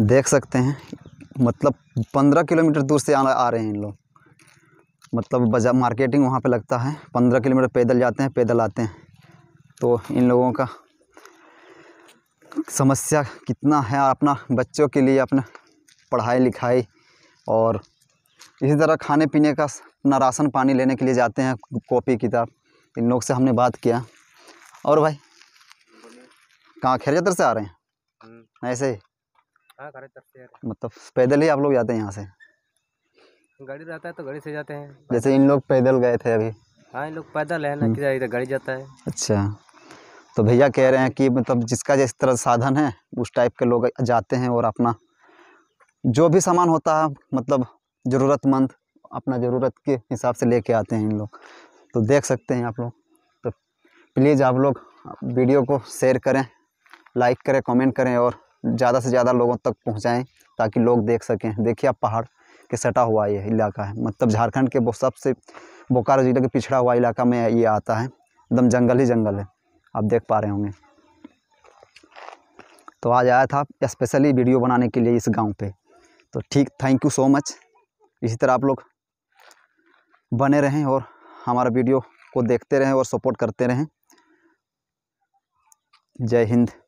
देख सकते हैं मतलब पंद्रह किलोमीटर दूर से आ, आ रहे हैं इन लोग मतलब बाजार मार्केटिंग वहाँ पे लगता है पंद्रह किलोमीटर पैदल जाते हैं पैदल आते हैं तो इन लोगों का समस्या कितना है अपना बच्चों के लिए अपना पढ़ाई लिखाई और इसी तरह खाने पीने का अपना राशन पानी लेने के लिए जाते हैं कॉपी किताब इन लोग से हमने बात किया और भाई कहाँ खैर से आ रहे हैं हम्म। ऐसे ही हाँ, तो मतलब पैदल ही आप लोग जाते हैं यहाँ से गाड़ी रहता है तो गाड़ी से जाते हैं जैसे इन लोग पैदल गए थे अभी हाँ इन लोग पैदल है ना हम्म। कि गाड़ी जाता है अच्छा तो भैया कह रहे हैं कि मतलब जिसका जिस तरह साधन है उस टाइप के लोग जाते हैं और अपना जो भी सामान होता है मतलब ज़रूरतमंद अपना ज़रूरत के हिसाब से लेके आते हैं इन लोग तो देख सकते हैं आप लोग तो प्लीज़ आप लोग वीडियो को शेयर करें लाइक करें कमेंट करें और ज़्यादा से ज़्यादा लोगों तक पहुँचाएँ ताकि लोग देख सकें देखिए आप पहाड़ के सटा हुआ ये इलाका है मतलब झारखंड के सबसे बोकारो ज़िले के पिछड़ा हुआ इलाका में ये आता है एकदम जंगल ही जंगल है आप देख पा रहे होंगे तो आज आया था स्पेशली वीडियो बनाने के लिए इस गांव पे तो ठीक थैंक यू सो मच इसी तरह आप लोग बने रहें और हमारा वीडियो को देखते रहें और सपोर्ट करते रहें जय हिंद